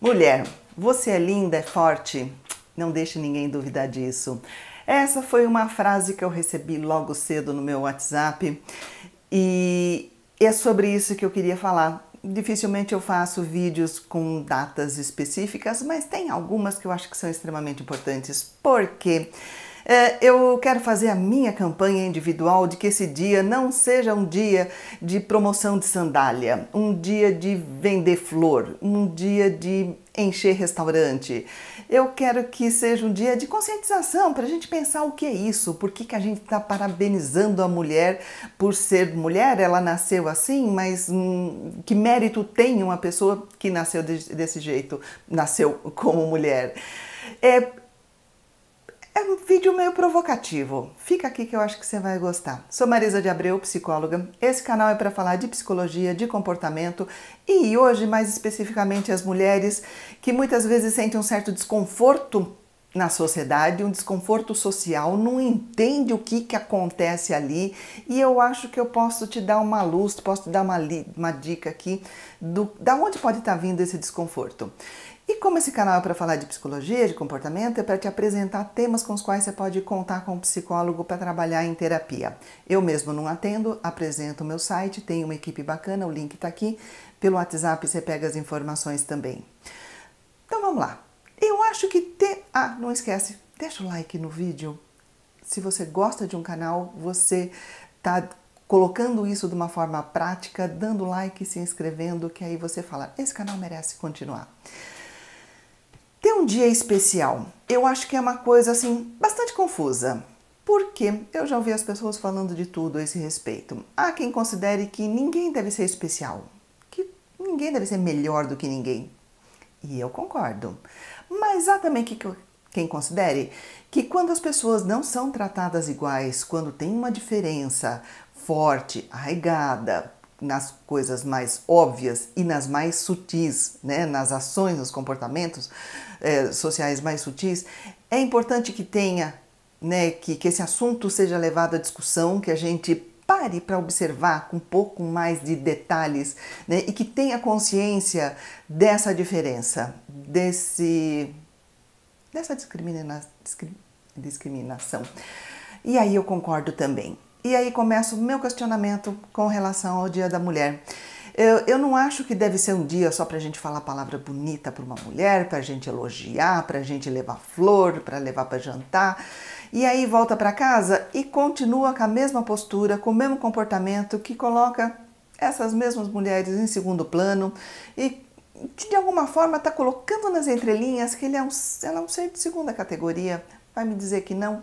Mulher, você é linda, é forte. Não deixe ninguém duvidar disso. Essa foi uma frase que eu recebi logo cedo no meu WhatsApp e é sobre isso que eu queria falar. Dificilmente eu faço vídeos com datas específicas, mas tem algumas que eu acho que são extremamente importantes. Por quê? Porque é, eu quero fazer a minha campanha individual de que esse dia não seja um dia de promoção de sandália, um dia de vender flor, um dia de encher restaurante. Eu quero que seja um dia de conscientização para a gente pensar o que é isso, por que, que a gente está parabenizando a mulher por ser mulher, ela nasceu assim, mas hum, que mérito tem uma pessoa que nasceu de, desse jeito, nasceu como mulher. É, é um vídeo meio provocativo. Fica aqui que eu acho que você vai gostar. Sou Marisa de Abreu, psicóloga. Esse canal é para falar de psicologia, de comportamento e hoje mais especificamente as mulheres que muitas vezes sentem um certo desconforto na sociedade, um desconforto social, não entende o que, que acontece ali. E eu acho que eu posso te dar uma luz, posso te dar uma, uma dica aqui do, da onde pode estar vindo esse desconforto. E como esse canal é para falar de psicologia, de comportamento, é para te apresentar temas com os quais você pode contar com um psicólogo para trabalhar em terapia. Eu mesmo não atendo, apresento o meu site, tem uma equipe bacana, o link está aqui. Pelo WhatsApp você pega as informações também. Então vamos lá acho que tem. Ah, não esquece, deixa o like no vídeo. Se você gosta de um canal, você tá colocando isso de uma forma prática, dando like, se inscrevendo, que aí você fala: esse canal merece continuar. Ter um dia especial, eu acho que é uma coisa assim bastante confusa. Porque eu já ouvi as pessoas falando de tudo a esse respeito. Há quem considere que ninguém deve ser especial, que ninguém deve ser melhor do que ninguém. E eu concordo. Mas há também que, quem considere que quando as pessoas não são tratadas iguais, quando tem uma diferença forte, arraigada, nas coisas mais óbvias e nas mais sutis, né? nas ações, nos comportamentos eh, sociais mais sutis, é importante que tenha, né, que, que esse assunto seja levado à discussão, que a gente pare para observar com um pouco mais de detalhes né, e que tenha consciência dessa diferença, desse, dessa discrimina, discriminação. E aí eu concordo também. E aí começa o meu questionamento com relação ao Dia da Mulher. Eu, eu, não acho que deve ser um dia só para a gente falar palavra bonita para uma mulher, para a gente elogiar, para a gente levar flor, para levar para jantar. E aí volta para casa e continua com a mesma postura, com o mesmo comportamento que coloca essas mesmas mulheres em segundo plano e que de alguma forma está colocando nas entrelinhas que ele é um, ela é um ser de segunda categoria. Vai me dizer que não?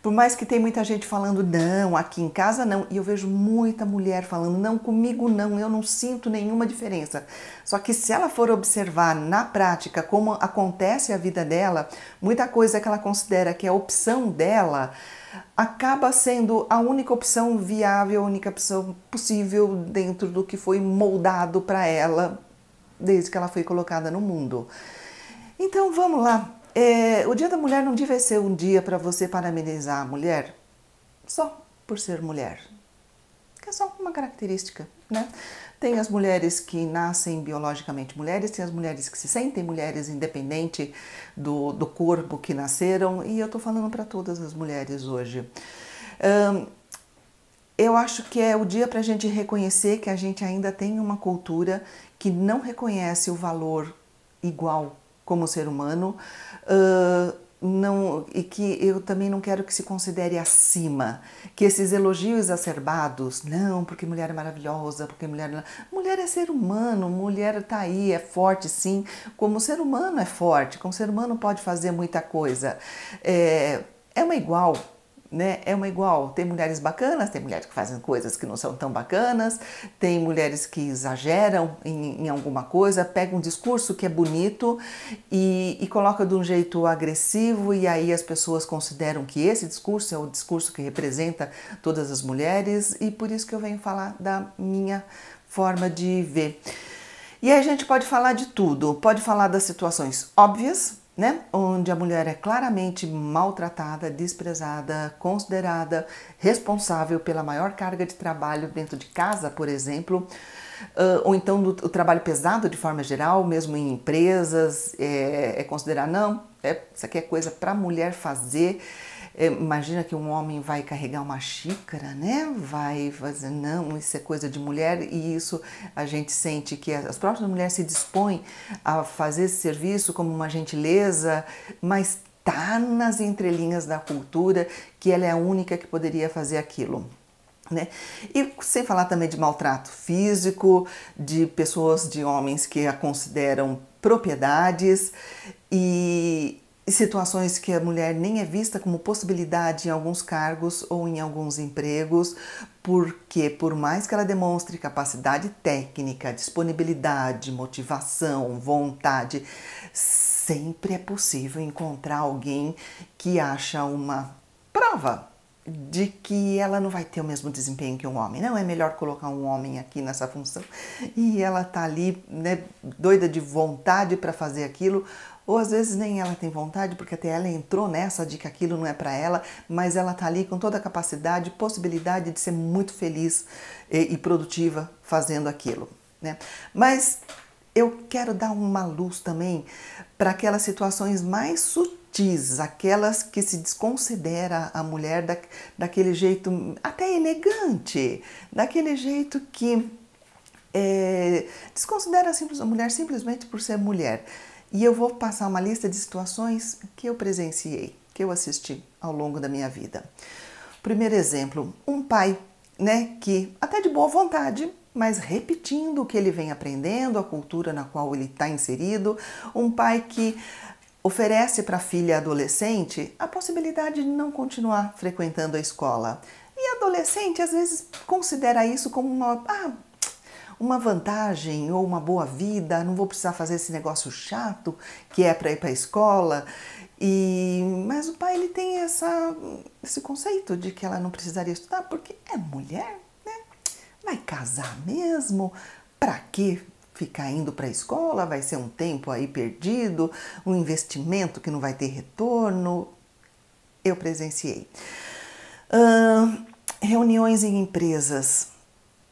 Por mais que tem muita gente falando não, aqui em casa não, e eu vejo muita mulher falando não comigo não, eu não sinto nenhuma diferença. Só que se ela for observar na prática como acontece a vida dela, muita coisa que ela considera que é opção dela, acaba sendo a única opção viável, a única opção possível dentro do que foi moldado para ela desde que ela foi colocada no mundo. Então vamos lá é, o Dia da Mulher não devia ser um dia para você parabenizar a mulher só por ser mulher. Que é só uma característica, né? Tem as mulheres que nascem biologicamente mulheres, tem as mulheres que se sentem mulheres independente do, do corpo que nasceram, e eu estou falando para todas as mulheres hoje. eu acho que é o dia para a gente reconhecer que a gente ainda tem uma cultura que não reconhece o valor igual como ser humano, uh, não, e que eu também não quero que se considere acima, que esses elogios exacerbados, não, porque mulher é maravilhosa, porque mulher. Mulher é ser humano, mulher tá aí, é forte sim, como ser humano é forte, como ser humano pode fazer muita coisa. É, é uma igual, né? É uma igual. Tem mulheres bacanas, tem mulheres que fazem coisas que não são tão bacanas, tem mulheres que exageram em, em alguma coisa, pega um discurso que é bonito e, e, coloca de um jeito agressivo, e aí as pessoas consideram que esse discurso é o discurso que representa todas as mulheres, e por isso que eu venho falar da minha forma de ver. E aí a gente pode falar de tudo, pode falar das situações óbvias, né? Onde a mulher é claramente maltratada, desprezada, considerada responsável pela maior carga de trabalho dentro de casa, por exemplo, uh, ou então do, o trabalho pesado de forma geral, mesmo em empresas, é, é considerar não, é, isso aqui é coisa para a mulher fazer é, imagina que um homem vai carregar uma xícara, né? Vai fazer, não, isso é coisa de mulher, e isso a gente sente que as próprias mulheres se dispõem a fazer esse serviço como uma gentileza, mas tá nas entrelinhas da cultura que ela é a única que poderia fazer aquilo. Né? E sem falar também de maltrato físico, de pessoas, de homens que a consideram propriedades e e situações que a mulher nem é vista como possibilidade em alguns cargos ou em alguns empregos, porque por mais que ela demonstre capacidade técnica, disponibilidade, motivação, vontade, sempre é possível encontrar alguém que acha uma prova de que ela não vai ter o mesmo desempenho que um homem. Não é melhor colocar um homem aqui nessa função. E ela tá ali, né, doida de vontade para fazer aquilo, ou às vezes nem ela tem vontade, porque até ela entrou nessa de que aquilo não é para ela, mas ela tá ali com toda a capacidade, possibilidade de ser muito feliz e, e produtiva fazendo aquilo, né? Mas eu quero dar uma luz também para aquelas situações mais sutis, aquelas que se desconsidera a mulher da, daquele jeito até elegante, daquele jeito que é, desconsidera a, simples, a mulher simplesmente por ser mulher. E eu vou passar uma lista de situações que eu presenciei, que eu assisti ao longo da minha vida. Primeiro exemplo, um pai, né, que até de boa vontade, mas repetindo o que ele vem aprendendo, a cultura na qual ele está inserido, um pai que oferece para a filha adolescente a possibilidade de não continuar frequentando a escola. E a adolescente às vezes considera isso como uma ah, uma vantagem ou uma boa vida, não vou precisar fazer esse negócio chato que é para ir para a escola. E mas o pai ele tem essa esse conceito de que ela não precisaria estudar porque é mulher, né? Vai casar mesmo? Para que ficar indo para a escola? Vai ser um tempo aí perdido, um investimento que não vai ter retorno. Eu presenciei. Uh, reuniões em empresas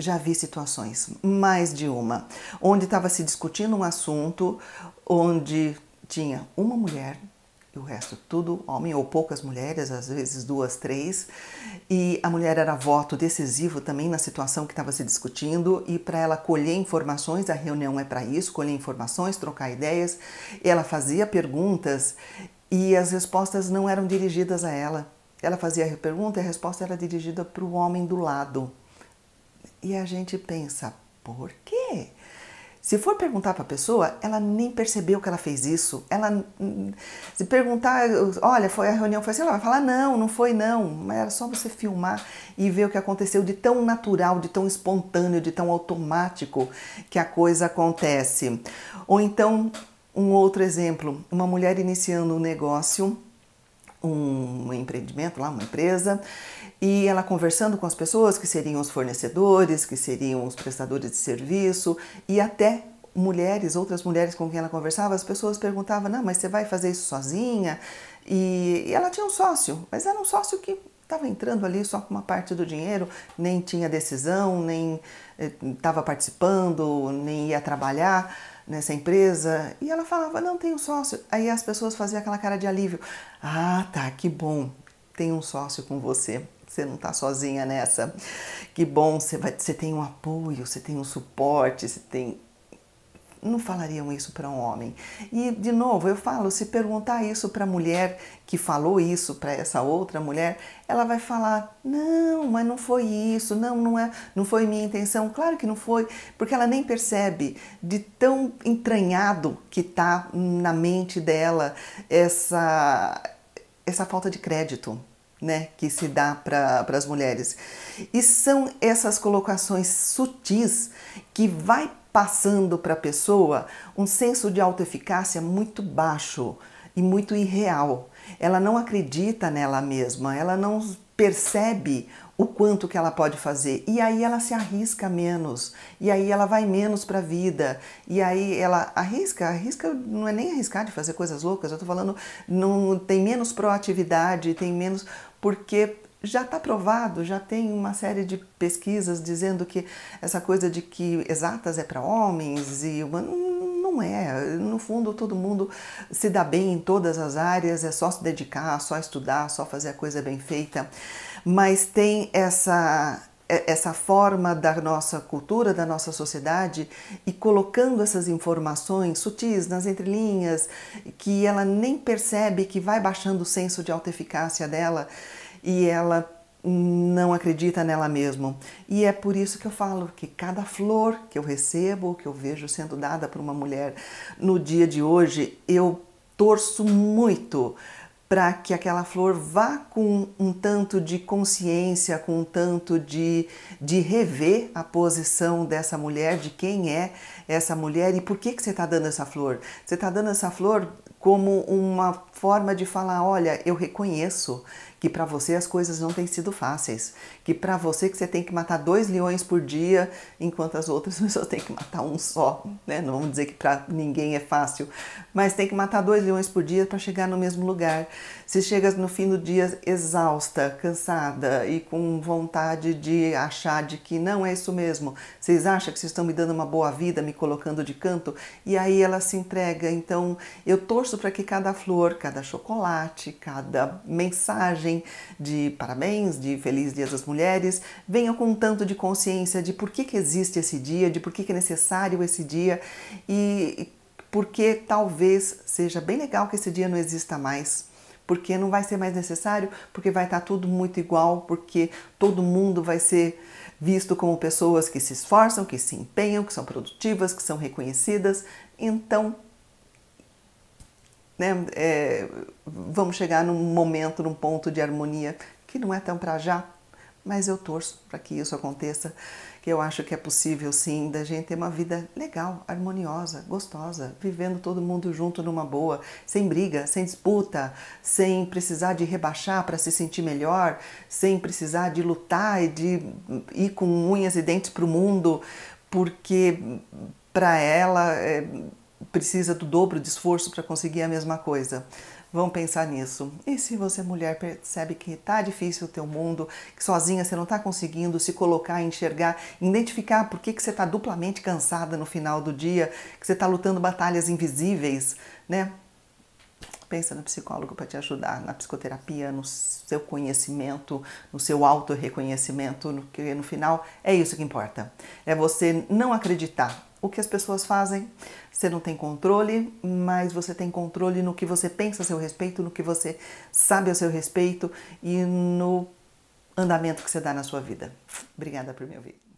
já vi situações, mais de uma, onde estava se discutindo um assunto onde tinha uma mulher e o resto tudo homem ou poucas mulheres, às vezes duas, três, e a mulher era voto decisivo também na situação que estava se discutindo e para ela colher informações, a reunião é para isso, colher informações, trocar ideias, ela fazia perguntas e as respostas não eram dirigidas a ela. Ela fazia a pergunta e a resposta era dirigida para o homem do lado. E a gente pensa, por quê? Se for perguntar para a pessoa, ela nem percebeu que ela fez isso. Ela se perguntar, olha, foi a reunião foi assim, ela vai falar não, não foi não, mas era só você filmar e ver o que aconteceu de tão natural, de tão espontâneo, de tão automático que a coisa acontece. Ou então, um outro exemplo, uma mulher iniciando um negócio um empreendimento lá, uma empresa, e ela conversando com as pessoas que seriam os fornecedores, que seriam os prestadores de serviço e até mulheres, outras mulheres com quem ela conversava, as pessoas perguntavam: "Não, mas você vai fazer isso sozinha?" E, e ela tinha um sócio, mas era um sócio que estava entrando ali só com uma parte do dinheiro, nem tinha decisão, nem estava eh, participando, nem ia trabalhar nessa empresa? E ela falava, não, tem um sócio. Aí as pessoas faziam aquela cara de alívio. Ah, tá, que bom, tem um sócio com você. Você não está sozinha nessa. Que bom, você, vai, você tem um apoio, você tem um suporte, você tem não falariam isso para um homem. E, de novo, eu falo: se perguntar isso para a mulher que falou isso para essa outra mulher, ela vai falar: não, mas não foi isso, não, não, é, não foi minha intenção. Claro que não foi, porque ela nem percebe de tão entranhado que está na mente dela essa, essa falta de crédito né, que se dá para as mulheres. E são essas colocações sutis que vai passando para a pessoa um senso de autoeficácia muito baixo e muito irreal. Ela não acredita nela mesma, ela não percebe o quanto que ela pode fazer e aí ela se arrisca menos e aí ela vai menos para a vida e aí ela arrisca arrisca não é nem arriscar de fazer coisas loucas eu estou falando não tem menos proatividade tem menos porque já está provado, já tem uma série de pesquisas dizendo que essa coisa de que exatas é para homens e não é. No fundo, todo mundo se dá bem em todas as áreas, é só se dedicar, só estudar, só fazer a coisa bem feita. Mas tem essa é, essa forma da nossa cultura, da nossa sociedade e colocando essas informações sutis nas entrelinhas, que ela nem percebe que vai baixando o senso de autoeficácia dela e ela não acredita nela mesma. E é por isso que eu falo que cada flor que eu recebo, que eu vejo sendo dada por uma mulher no dia de hoje, eu torço muito para que aquela flor vá com um tanto de consciência, com um tanto de, de rever a posição dessa mulher, de quem é essa mulher e por que, que você está dando essa flor. Você está dando essa flor como uma forma de falar: olha, eu reconheço, que para você as coisas não têm sido fáceis, que para você que você tem que matar dois leões por dia, enquanto as outras pessoas têm que matar um só, né? Não vamos dizer que para ninguém é fácil, mas tem que matar dois leões por dia para chegar no mesmo lugar. Se chega no fim do dia exausta, cansada e com vontade de achar de que não é isso mesmo, vocês acham que vocês estão me dando uma boa vida, me colocando de canto? E aí ela se entrega. Então eu torço para que cada flor, cada chocolate, cada mensagem de parabéns, de Feliz Dia das Mulheres, venha com um tanto de consciência de por que, que existe esse dia, de por que, que é necessário esse dia e porque talvez seja bem legal que esse dia não exista mais porque não vai ser mais necessário, porque vai estar tá tudo muito igual, porque todo mundo vai ser visto como pessoas que se esforçam, que se empenham, que são produtivas, que são reconhecidas. Então, né, é, vamos chegar num momento, num ponto de harmonia que não é tão para já, mas eu torço para que isso aconteça que eu acho que é possível sim da gente ter uma vida legal, harmoniosa, gostosa, vivendo todo mundo junto numa boa, sem briga, sem disputa, sem precisar de rebaixar para se sentir melhor, sem precisar de lutar e de ir com unhas e dentes para o mundo, porque para ela é, precisa do dobro de esforço para conseguir a mesma coisa vão pensar nisso. E se você, mulher, percebe que tá difícil o teu mundo, que sozinha você não tá conseguindo se colocar, enxergar, identificar por que, que você tá duplamente cansada no final do dia, que você tá lutando batalhas invisíveis, né? pensa no psicólogo para te ajudar na psicoterapia, no seu conhecimento, no seu auto-reconhecimento, porque que no final é isso que importa. É você não acreditar o que as pessoas fazem. Você não tem controle, mas você tem controle no que você pensa a seu respeito, no que você sabe a seu respeito e no andamento que você dá na sua vida. Obrigada por me ouvir.